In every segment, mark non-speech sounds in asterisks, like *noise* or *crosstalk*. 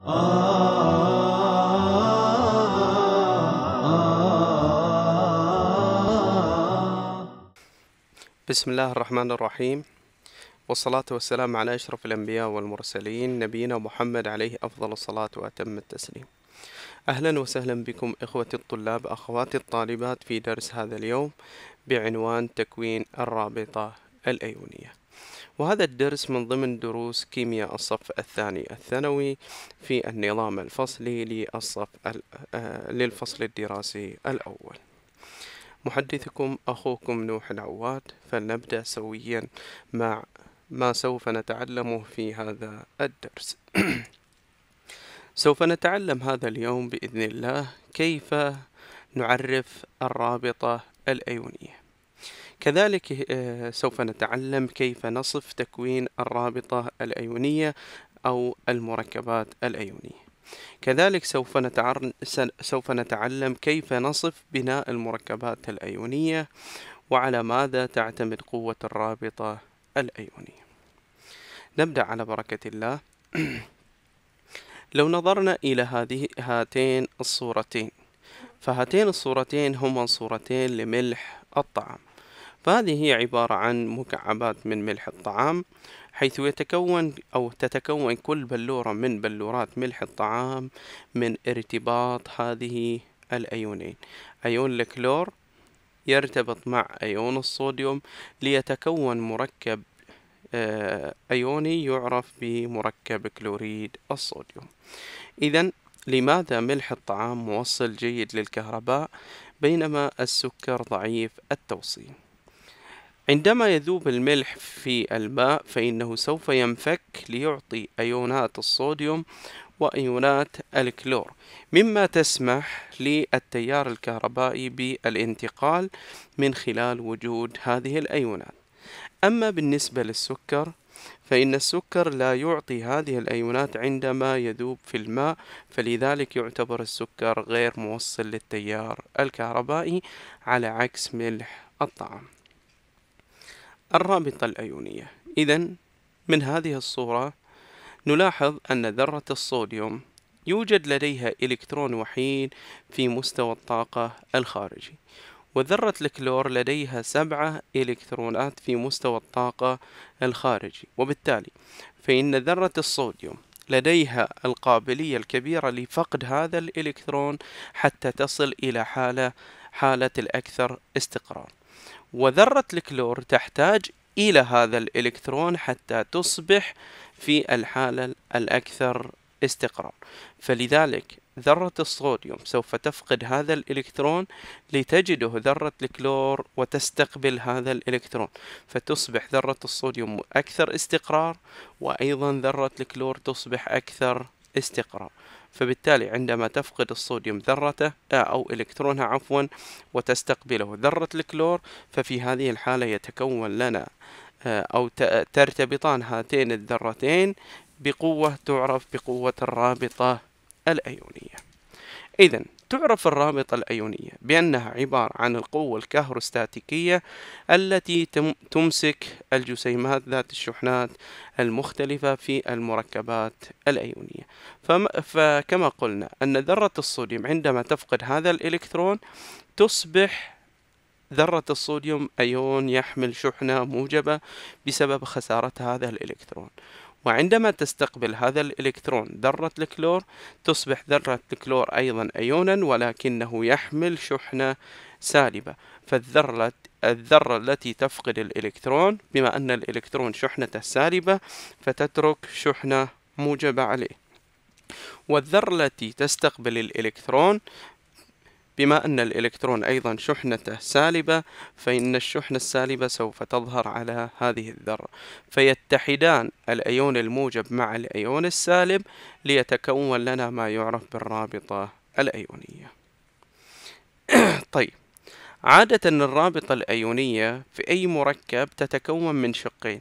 بسم الله الرحمن الرحيم والصلاة والسلام على أشرف الأنبياء والمرسلين نبينا محمد عليه أفضل الصلاة وأتم التسليم أهلا وسهلا بكم إخوتي الطلاب أخواتي الطالبات في درس هذا اليوم بعنوان تكوين الرابطة الأيونية وهذا الدرس من ضمن دروس كيمياء الصف الثاني الثانوي في النظام الفصلي للصف آه، للفصل الدراسي الأول محدثكم أخوكم نوح العواد فلنبدأ سويا مع ما سوف نتعلمه في هذا الدرس *clears throat* سوف نتعلم هذا اليوم بإذن الله كيف نعرف الرابطة الأيونية كذلك آه، سوف نتعلم كيف نصف تكوين الرابطة الأيونية أو المركبات الأيونية كذلك سوف, نتعر... سوف نتعلم كيف نصف بناء المركبات الأيونية وعلى ماذا تعتمد قوة الرابطة الأيونية نبدأ على بركة الله *clears throat* لو نظرنا إلى هذه هاتين الصورتين فهاتين الصورتين هما صورتين لملح الطعام فهذه هي عبارة عن مكعبات من ملح الطعام حيث يتكون أو تتكون كل بلورة من بلورات ملح الطعام من ارتباط هذه الأيونين أيون الكلور يرتبط مع أيون الصوديوم ليتكون مركب آه، أيوني يعرف بمركب كلوريد الصوديوم إذا لماذا ملح الطعام موصل جيد للكهرباء بينما السكر ضعيف التوصيل عندما يذوب الملح في الماء فإنه سوف ينفك ليعطي أيونات الصوديوم وأيونات الكلور مما تسمح للتيار الكهربائي بالانتقال من خلال وجود هذه الأيونات أما بالنسبة للسكر فإن السكر لا يعطي هذه الأيونات عندما يذوب في الماء فلذلك يعتبر السكر غير موصل للتيار الكهربائي على عكس ملح الطعام الرابطة الأيونية إذا من هذه الصورة نلاحظ أن ذرة الصوديوم يوجد لديها إلكترون وحيد في مستوى الطاقة الخارجي وذرة الكلور لديها سبعة إلكترونات في مستوى الطاقة الخارجي وبالتالي فإن ذرة الصوديوم لديها القابلية الكبيرة لفقد هذا الإلكترون حتى تصل إلى حالة حالة الأكثر استقرار وذرة الكلور تحتاج إلى هذا الإلكترون حتى تصبح في الحالة الأكثر استقرار فلذلك ذرة الصوديوم سوف تفقد هذا الإلكترون لتجده ذرة الكلور وتستقبل هذا الإلكترون فتصبح ذرة الصوديوم أكثر استقرار وأيضا ذرة الكلور تصبح أكثر استقرار فبالتالي عندما تفقد الصوديوم ذرته آه، أو إلكترونها عفوا وتستقبله ذرة الكلور ففي هذه الحالة يتكون لنا آه، أو ترتبطان هاتين الذرتين بقوة تعرف بقوة الرابطة الأيونية إذا تعرف الرابطة الأيونية بأنها عبارة عن القوة الكهروستاتيكية التي تمسك الجسيمات ذات الشحنات المختلفة في المركبات الأيونية فكما قلنا أن ذرة الصوديوم عندما تفقد هذا الإلكترون تصبح ذرة الصوديوم أيون يحمل شحنة موجبة بسبب خسارة هذا الإلكترون وعندما تستقبل هذا الإلكترون ذرة الكلور تصبح ذرة الكلور أيضا أيونا ولكنه يحمل شحنة سالبة فالذرة الذرة التي تفقد الإلكترون بما أن الإلكترون شحنته سالبة فتترك شحنة موجبة عليه والذرة التي تستقبل الإلكترون بما أن الإلكترون أيضا شحنته سالبة فإن الشحنة السالبة سوف تظهر على هذه الذرة فيتحدان الأيون الموجب مع الأيون السالب ليتكون لنا ما يعرف بالرابطة الأيونية *clears throat* طيب عادة الرابطة الأيونية في أي مركب تتكون من شقين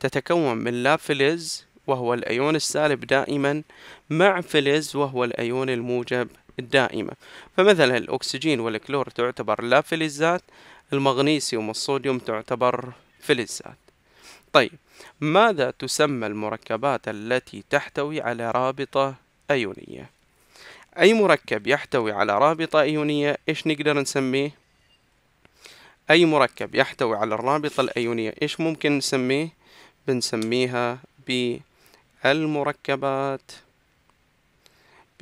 تتكون من لا فلز وهو الأيون السالب دائما مع فلز وهو الأيون الموجب الدائمة فمثلا الأكسجين والكلور تعتبر لا فلزات المغنيسيوم والصوديوم تعتبر فلزات طيب ماذا تسمى المركبات التي تحتوي على رابطة أيونية أي مركب يحتوي على رابطة أيونية إيش نقدر نسميه أي مركب يحتوي على الرابطة الأيونية إيش ممكن نسميه بنسميها بالمركبات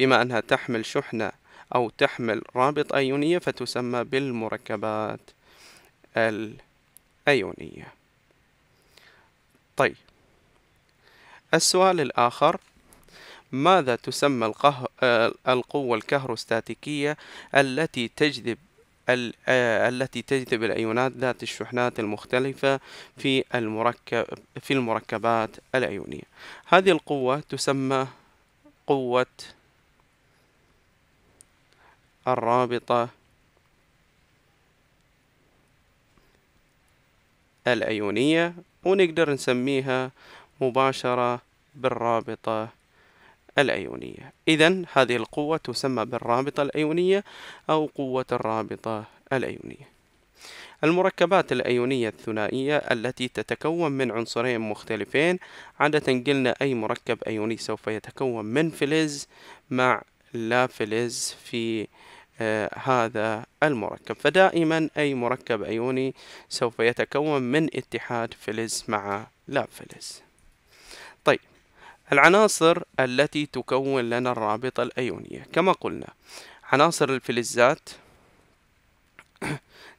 بما أنها تحمل شحنة أو تحمل رابط أيونية فتسمى بالمركبات الأيونية طيب السؤال الآخر ماذا تسمى القه... القوة الكهروستاتيكية التي تجذب ال... التي تجذب الأيونات ذات الشحنات المختلفة في المركب في المركبات الأيونية هذه القوة تسمى قوة الرابطة الأيونية ونقدر نسميها مباشرة بالرابطة الأيونية إذا هذه القوة تسمى بالرابطة الأيونية أو قوة الرابطة الأيونية المركبات الأيونية الثنائية التي تتكون من عنصرين مختلفين عادة قلنا أي مركب أيوني سوف يتكون من فلز مع لا فلز في آه، هذا المركب فدائما أي مركب أيوني سوف يتكون من اتحاد فلز مع لا فلز طيب العناصر التي تكون لنا الرابطة الأيونية كما قلنا عناصر الفلزات *coughs*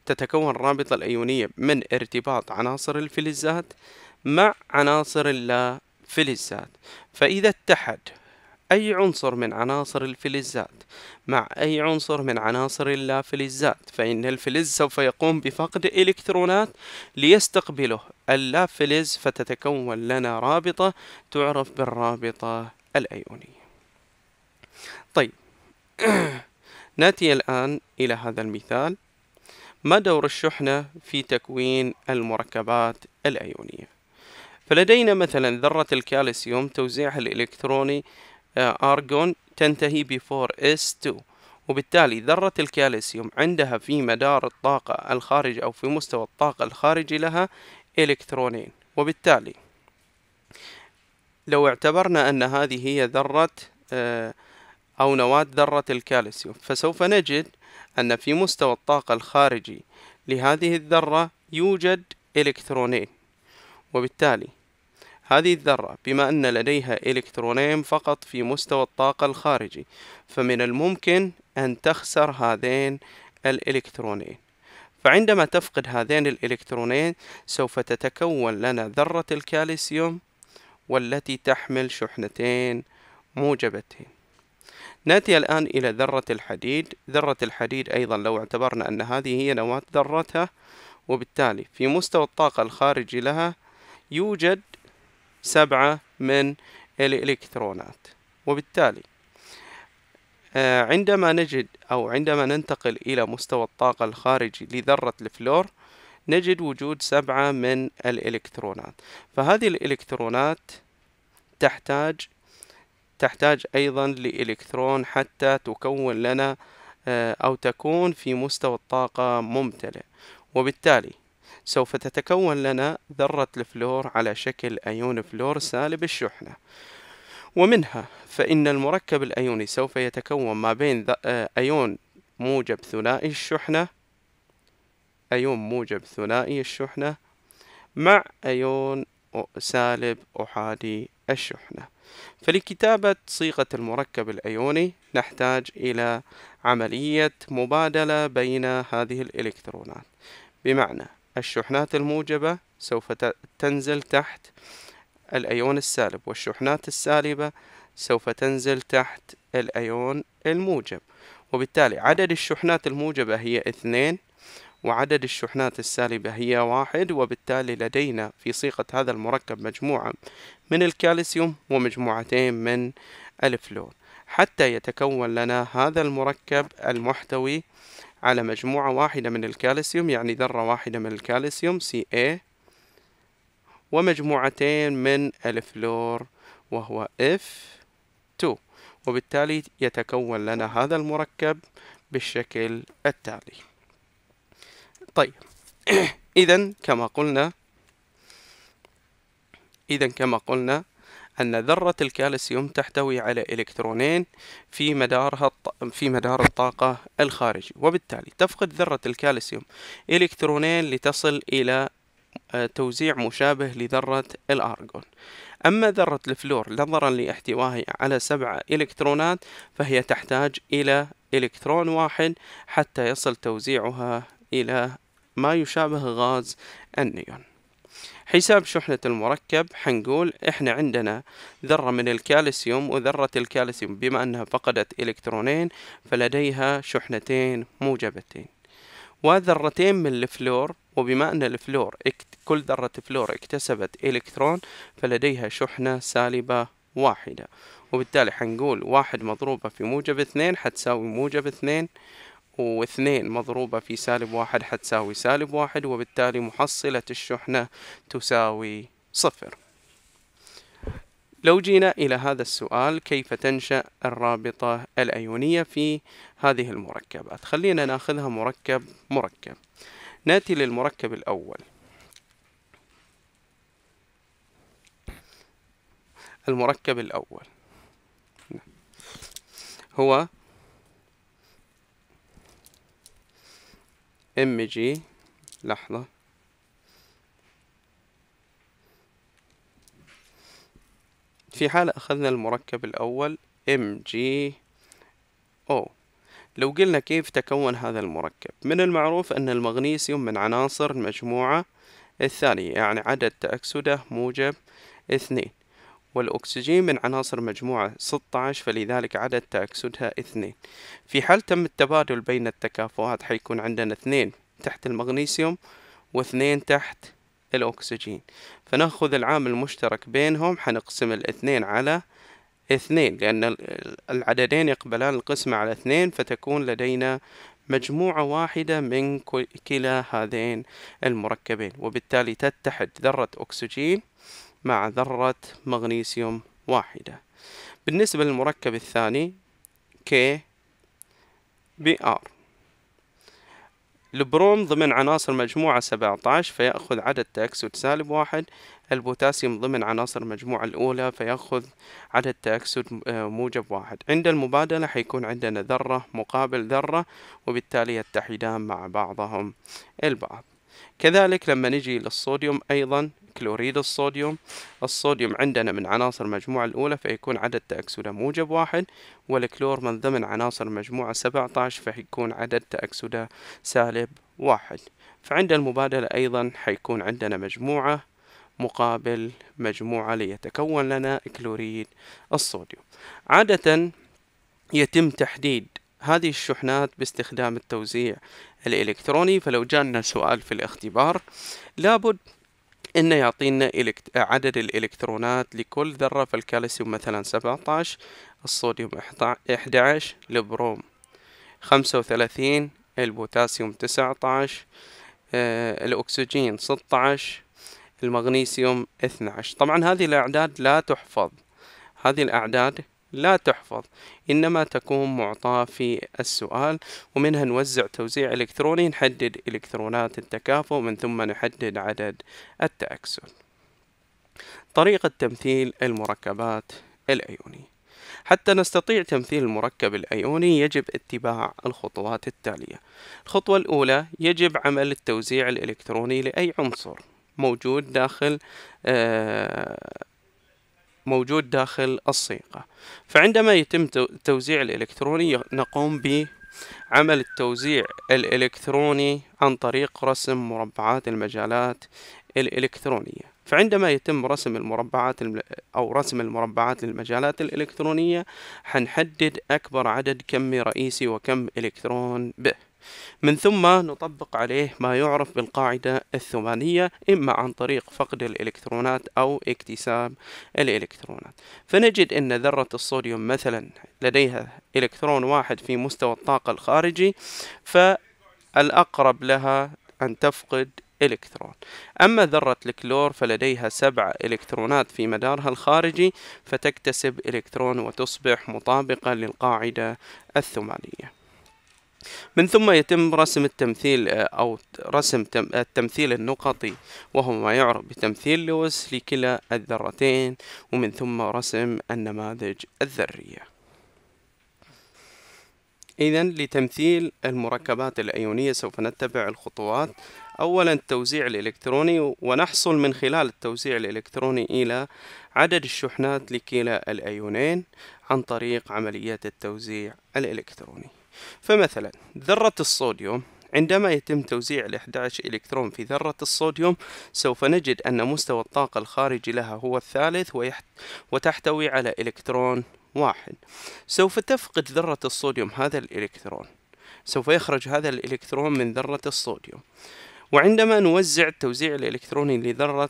تتكون الرابطة الأيونية من ارتباط عناصر الفلزات مع عناصر اللا فلزات فإذا اتحد أي عنصر من عناصر الفلزات مع أي عنصر من عناصر اللافلزات فإن الفلز سوف يقوم بفقد إلكترونات ليستقبله اللافلز فتتكون لنا رابطة تعرف بالرابطة الأيونية طيب *clears throat* ناتي الآن إلى هذا المثال ما دور الشحنة في تكوين المركبات الأيونية؟ فلدينا مثلا ذرة الكالسيوم توزيعها الإلكتروني آه، أرجون تنتهي ب 4 اس 2 وبالتالي ذرة الكالسيوم عندها في مدار الطاقة الخارج أو في مستوى الطاقة الخارجي لها إلكترونين وبالتالي لو اعتبرنا أن هذه هي ذرة آه، أو نواة ذرة الكالسيوم فسوف نجد أن في مستوى الطاقة الخارجي لهذه الذرة يوجد إلكترونين وبالتالي هذه الذرة بما أن لديها إلكترونين فقط في مستوى الطاقة الخارجي فمن الممكن أن تخسر هذين الإلكترونين فعندما تفقد هذين الإلكترونين سوف تتكون لنا ذرة الكالسيوم والتي تحمل شحنتين موجبتين نأتي الآن إلى ذرة الحديد ذرة الحديد أيضا لو اعتبرنا أن هذه هي نواة ذرتها وبالتالي في مستوى الطاقة الخارجي لها يوجد سبعة من الإلكترونات وبالتالي آه، عندما نجد أو عندما ننتقل إلى مستوى الطاقة الخارجي لذرة الفلور نجد وجود سبعة من الإلكترونات فهذه الإلكترونات تحتاج تحتاج أيضا لإلكترون حتى تكون لنا آه، أو تكون في مستوى الطاقة ممتلئ وبالتالي سوف تتكون لنا ذرة الفلور على شكل أيون فلور سالب الشحنة ومنها فإن المركب الأيوني سوف يتكون ما بين آه، أيون موجب ثنائي الشحنة أيون موجب ثنائي الشحنة مع أيون سالب أحادي الشحنة فلكتابة صيغة المركب الأيوني نحتاج إلى عملية مبادلة بين هذه الإلكترونات بمعنى الشحنات الموجبة سوف تنزل تحت الأيون السالب والشحنات السالبة سوف تنزل تحت الأيون الموجب وبالتالي عدد الشحنات الموجبة هي اثنين وعدد الشحنات السالبة هي واحد وبالتالي لدينا في صيغة هذا المركب مجموعة من الكالسيوم ومجموعتين من الفلور حتى يتكون لنا هذا المركب المحتوي على مجموعة واحدة من الكالسيوم يعني ذرة واحدة من الكالسيوم CA إيه، ومجموعتين من الفلور وهو F2 وبالتالي يتكون لنا هذا المركب بالشكل التالي طيب *clears throat* إذا كما قلنا إذا كما قلنا أن ذرة الكالسيوم تحتوي على إلكترونين في مدارها الط... في مدار الطاقة الخارجي وبالتالي تفقد ذرة الكالسيوم إلكترونين لتصل إلى آه، توزيع مشابه لذرة الأرجون أما ذرة الفلور نظرا لاحتوائها على سبعة إلكترونات فهي تحتاج إلى إلكترون واحد حتى يصل توزيعها إلى ما يشابه غاز النيون حساب شحنة المركب حنقول احنا عندنا ذرة من الكالسيوم وذرة الكالسيوم بما انها فقدت الكترونين فلديها شحنتين موجبتين وذرتين من الفلور وبما أن الفلور كل ذرة فلور اكتسبت إلكترون فلديها شحنة سالبة واحدة وبالتالي حنقول واحد مضروبة في موجب اثنين حتساوي موجب اثنين واثنين مضروبة في سالب واحد حتساوي سالب واحد وبالتالي محصلة الشحنة تساوي صفر لو جينا إلى هذا السؤال كيف تنشأ الرابطة الأيونية في هذه المركبات خلينا ناخذها مركب مركب نأتي للمركب الأول المركب الأول هو ام جي لحظة في حالة أخذنا المركب الأول ام جي او لو قلنا كيف تكون هذا المركب من المعروف أن المغنيسيوم من عناصر المجموعة الثانية يعني عدد تأكسده موجب اثنين والأكسجين من عناصر مجموعة 16 فلذلك عدد تأكسدها اثنين في حال تم التبادل بين التكافؤات حيكون عندنا اثنين تحت المغنيسيوم واثنين تحت الأكسجين فنأخذ العامل المشترك بينهم حنقسم الاثنين على اثنين لأن العددين يقبلان القسمة على اثنين فتكون لدينا مجموعة واحدة من كلا هذين المركبين وبالتالي تتحد ذرة أكسجين مع ذرة مغنيسيوم واحدة بالنسبة للمركب الثاني K بR البروم ضمن عناصر مجموعة 17 فيأخذ عدد تأكسد سالب واحد البوتاسيوم ضمن عناصر المجموعة الأولى فيأخذ عدد تأكسد آه، موجب واحد عند المبادلة حيكون عندنا ذرة مقابل ذرة وبالتالي يتحدان مع بعضهم البعض كذلك لما نجي للصوديوم أيضا كلوريد الصوديوم الصوديوم عندنا من عناصر المجموعة الأولى فيكون عدد تأكسده موجب واحد والكلور من ضمن عناصر المجموعة 17 فيكون عدد تأكسده سالب واحد فعند المبادلة أيضا حيكون عندنا مجموعة مقابل مجموعة ليتكون لنا كلوريد الصوديوم عادة يتم تحديد هذه الشحنات باستخدام التوزيع الإلكتروني فلو جانا سؤال في الاختبار لابد انه يعطينا عدد الالكترونات لكل ذرة فالكالسيوم مثلا 17 الصوديوم 11 البروم 35 البوتاسيوم 19 آه، الأكسجين 16 المغنيسيوم 12 طبعا هذه الأعداد لا تحفظ هذه الأعداد لا تحفظ إنما تكون معطاة في السؤال ومنها نوزع توزيع إلكتروني نحدد إلكترونات التكافؤ من ثم نحدد عدد التأكسد طريقة تمثيل المركبات الأيونية حتى نستطيع تمثيل المركب الأيوني يجب اتباع الخطوات التالية الخطوة الأولى يجب عمل التوزيع الإلكتروني لأي عنصر موجود داخل آه موجود داخل الصيغة فعندما يتم توزيع الإلكتروني نقوم بعمل التوزيع الإلكتروني عن طريق رسم مربعات المجالات الإلكترونية فعندما يتم رسم المربعات أو رسم المربعات للمجالات الإلكترونية حنحدد أكبر عدد كمي رئيسي وكم إلكترون به من ثم نطبق عليه ما يعرف بالقاعدة الثمانية إما عن طريق فقد الإلكترونات أو اكتساب الإلكترونات فنجد أن ذرة الصوديوم مثلا لديها إلكترون واحد في مستوى الطاقة الخارجي فالأقرب لها أن تفقد إلكترون أما ذرة الكلور فلديها سبع إلكترونات في مدارها الخارجي فتكتسب إلكترون وتصبح مطابقة للقاعدة الثمانية من ثم يتم رسم التمثيل آه، أو رسم آه، التمثيل النقطي وهو ما يعرف بتمثيل لويس لكلا الذرتين ومن ثم رسم النماذج الذرية إذا لتمثيل المركبات الأيونية سوف نتبع الخطوات أولا التوزيع الإلكتروني ونحصل من خلال التوزيع الإلكتروني إلى عدد الشحنات لكلا الأيونين عن طريق عمليات التوزيع الإلكتروني فمثلا ذرة الصوديوم عندما يتم توزيع ال 11 إلكترون في ذرة الصوديوم سوف نجد أن مستوى الطاقة الخارجي لها هو الثالث ويحت... وتحتوي على إلكترون واحد سوف تفقد ذرة الصوديوم هذا الإلكترون سوف يخرج هذا الإلكترون من ذرة الصوديوم وعندما نوزع التوزيع الإلكتروني لذرة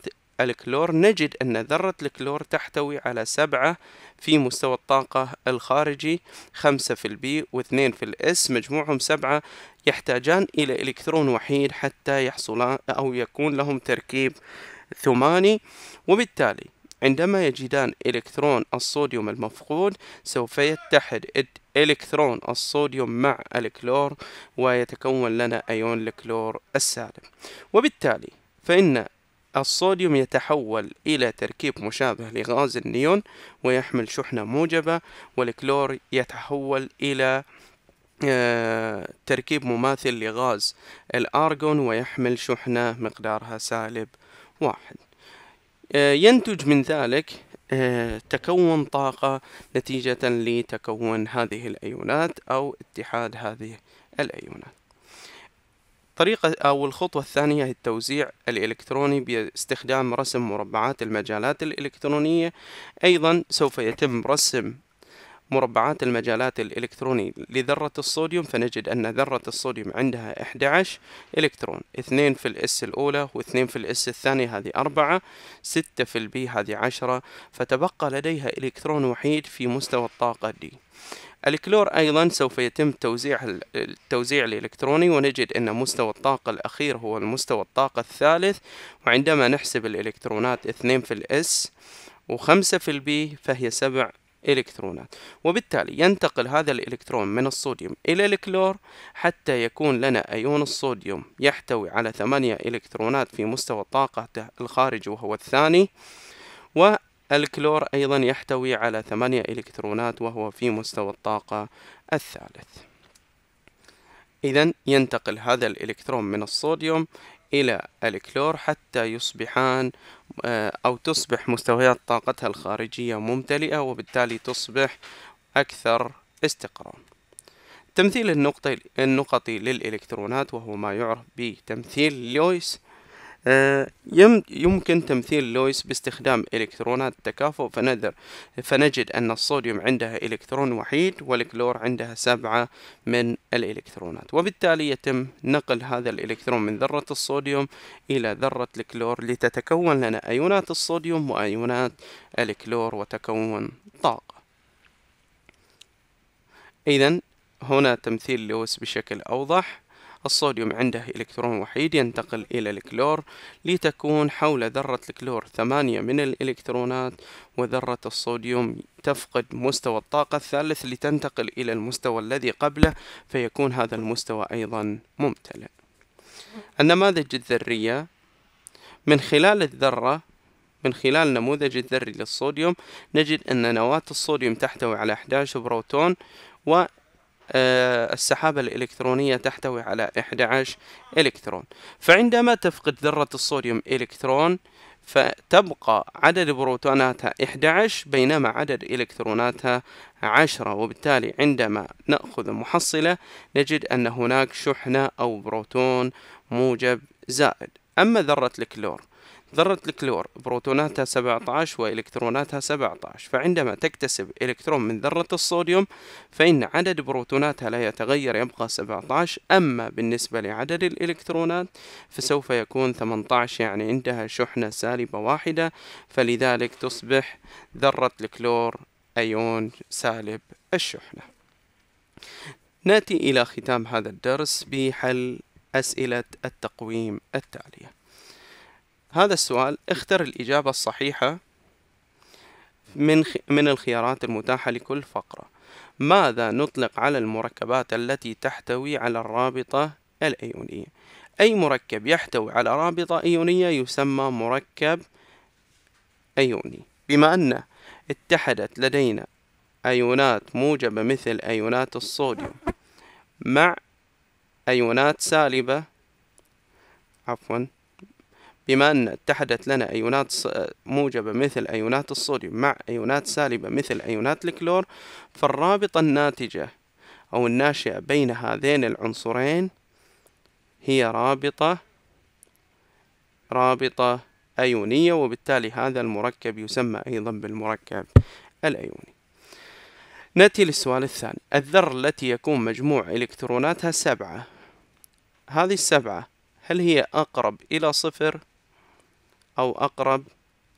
الكلور نجد أن ذرة الكلور تحتوي على سبعة في مستوى الطاقة الخارجي خمسة في البي واثنين في الاس مجموعهم سبعة يحتاجان إلى إلكترون وحيد حتى يحصلان أو يكون لهم تركيب ثماني وبالتالي عندما يجدان إلكترون الصوديوم المفقود سوف يتحد إلكترون الصوديوم مع الكلور ويتكون لنا أيون الكلور السالب وبالتالي فإن الصوديوم يتحول إلى تركيب مشابه لغاز النيون ويحمل شحنة موجبة والكلور يتحول إلى آه، تركيب مماثل لغاز الأرجون ويحمل شحنة مقدارها سالب واحد آه، ينتج من ذلك آه، تكون طاقة نتيجة لتكون هذه الأيونات أو اتحاد هذه الأيونات الطريقة أو الخطوة الثانية هي التوزيع الإلكتروني باستخدام رسم مربعات المجالات الإلكترونية أيضا سوف يتم رسم مربعات المجالات الإلكترونية لذرة الصوديوم فنجد أن ذرة الصوديوم عندها 11 إلكترون 2 في الإس الأولى و2 في الإس الثانية هذه 4 6 في البي هذه 10 فتبقى لديها إلكترون وحيد في مستوى الطاقة دي الكلور أيضا سوف يتم توزيع التوزيع الإلكتروني ونجد أن مستوى الطاقة الأخير هو المستوى الطاقة الثالث وعندما نحسب الإلكترونات اثنين في الاس وخمسة في البي فهي سبع إلكترونات وبالتالي ينتقل هذا الإلكترون من الصوديوم إلى الكلور حتى يكون لنا أيون الصوديوم يحتوي على ثمانية إلكترونات في مستوى طاقته الخارجي وهو الثاني الكلور أيضا يحتوي على ثمانية إلكترونات وهو في مستوى الطاقة الثالث إذا ينتقل هذا الإلكترون من الصوديوم إلى الكلور حتى يصبحان آه، أو تصبح مستويات طاقتها الخارجية ممتلئة وبالتالي تصبح أكثر استقرار تمثيل النقطي النقطي للإلكترونات وهو ما يعرف بتمثيل لويس آه، يمكن تمثيل لويس باستخدام إلكترونات التكافؤ فنذر فنجد أن الصوديوم عندها إلكترون وحيد والكلور عندها سبعة من الإلكترونات وبالتالي يتم نقل هذا الإلكترون من ذرة الصوديوم إلى ذرة الكلور لتتكون لنا أيونات الصوديوم وأيونات الكلور وتكون طاقة إذا هنا تمثيل لويس بشكل أوضح الصوديوم عنده إلكترون وحيد ينتقل إلى الكلور لتكون حول ذرة الكلور ثمانية من الإلكترونات وذرة الصوديوم تفقد مستوى الطاقة الثالث لتنتقل إلى المستوى الذي قبله فيكون هذا المستوى أيضا ممتلئ النماذج الذرية من خلال الذرة من خلال نموذج الذري للصوديوم نجد أن نواة الصوديوم تحتوي على 11 بروتون و آه، السحابة الإلكترونية تحتوي على 11 إلكترون فعندما تفقد ذرة الصوديوم إلكترون فتبقى عدد بروتوناتها 11 بينما عدد إلكتروناتها 10 وبالتالي عندما نأخذ محصلة نجد أن هناك شحنة أو بروتون موجب زائد أما ذرة الكلور ذرة الكلور بروتوناتها 17 وإلكتروناتها 17 فعندما تكتسب إلكترون من ذرة الصوديوم فإن عدد بروتوناتها لا يتغير يبقى 17 أما بالنسبة لعدد الإلكترونات فسوف يكون 18 يعني عندها شحنة سالبة واحدة فلذلك تصبح ذرة الكلور أيون سالب الشحنة ناتي إلى ختام هذا الدرس بحل أسئلة التقويم التالية هذا السؤال اختر الإجابة الصحيحة من من الخيارات المتاحة لكل فقرة ماذا نطلق على المركبات التي تحتوي على الرابطة الأيونية أي مركب يحتوي على رابطة أيونية يسمى مركب أيوني بما أن اتحدت لدينا أيونات موجبة مثل أيونات الصوديوم مع أيونات سالبة عفوا بما أن اتحدت لنا أيونات موجبة مثل أيونات الصوديوم مع أيونات سالبة مثل أيونات الكلور فالرابطة الناتجة أو الناشئة بين هذين العنصرين هي رابطة رابطة أيونية وبالتالي هذا المركب يسمى أيضا بالمركب الأيوني نأتي للسؤال الثاني الذرة التي يكون مجموع إلكتروناتها سبعة هذه السبعة هل هي أقرب إلى صفر أو أقرب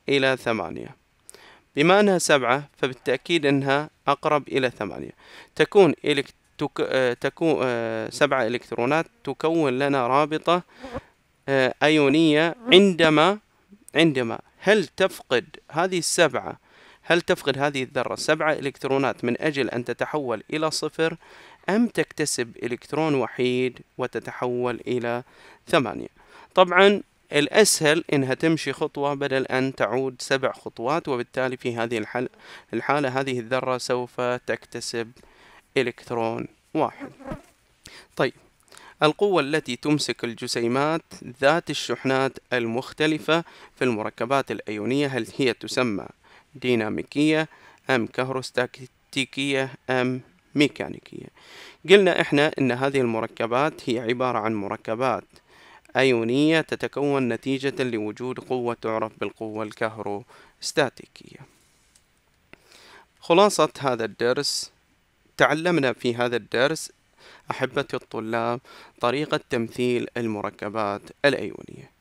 إلى ثمانية بما أنها سبعة فبالتأكيد أنها أقرب إلى ثمانية تكون إلك... آه، تكون آه، سبعة إلكترونات تكون لنا رابطة آه، أيونية عندما عندما هل تفقد هذه السبعة هل تفقد هذه الذرة سبعة إلكترونات من أجل أن تتحول إلى صفر أم تكتسب إلكترون وحيد وتتحول إلى ثمانية طبعا الأسهل إنها تمشي خطوة بدل أن تعود سبع خطوات وبالتالي في هذه الحالة هذه الذرة سوف تكتسب إلكترون واحد طيب القوة التي تمسك الجسيمات ذات الشحنات المختلفة في المركبات الأيونية هل هي تسمى ديناميكية أم كهروستاتيكية أم ميكانيكية قلنا إحنا إن هذه المركبات هي عبارة عن مركبات أيونية تتكون نتيجة لوجود قوة تعرف بالقوة الكهروستاتيكية خلاصة هذا الدرس تعلمنا في هذا الدرس أحبتي الطلاب طريقة تمثيل المركبات الأيونية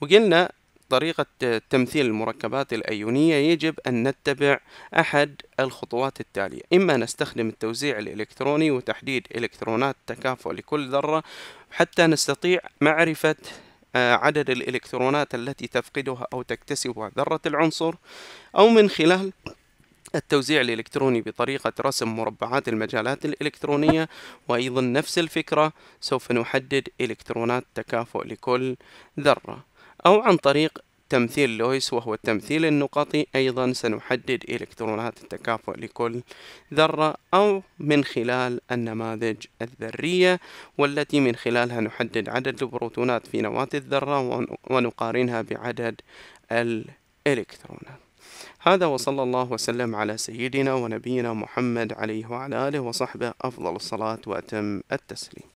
وقلنا طريقة تمثيل المركبات الأيونية يجب أن نتبع أحد الخطوات التالية إما نستخدم التوزيع الإلكتروني وتحديد إلكترونات تكافؤ لكل ذرة حتى نستطيع معرفة آه، عدد الإلكترونات التي تفقدها أو تكتسبها ذرة العنصر أو من خلال التوزيع الإلكتروني بطريقة رسم مربعات المجالات الإلكترونية وأيضا نفس الفكرة سوف نحدد إلكترونات تكافؤ لكل ذرة أو عن طريق تمثيل لويس وهو التمثيل النقطي أيضا سنحدد إلكترونات التكافؤ لكل ذرة أو من خلال النماذج الذرية والتي من خلالها نحدد عدد البروتونات في نواة الذرة ونقارنها بعدد الإلكترونات هذا وصلى الله وسلم على سيدنا ونبينا محمد عليه وعلى آله وصحبه أفضل الصلاة وأتم التسليم